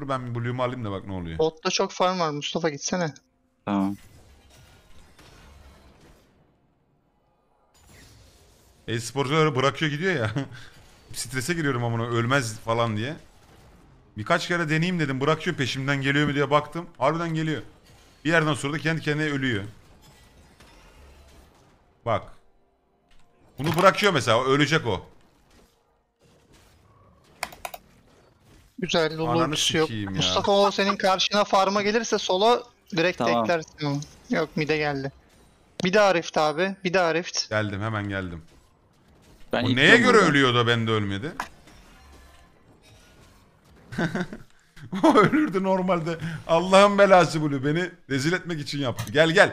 Dur ben bir Blue'umu alayım da bak ne oluyor. Botta çok farm var Mustafa gitsene. Tamam. E sporcuları bırakıyor gidiyor ya. Strese giriyorum ama ölmez falan diye. Birkaç kere deneyeyim dedim. Bırakıyor peşimden geliyor mu diye baktım. Harbiden geliyor. Bir yerden sonra da kendi kendine ölüyor. Bak. Bunu bırakıyor mesela. Ölecek o. Güzel Ananı loot şey yok. ya. Mustafa o senin karşına farma gelirse solo direkt Tamam. teklersin onu. Yok mide geldi. Bir daha rift abi. Bir daha rift. Geldim hemen geldim. Ben Bu neye göre yolda- ölüyor da bende ölmedi? O ölürdü normalde. Allah'ın belası bunu beni rezil etmek için yaptı. Gel gel.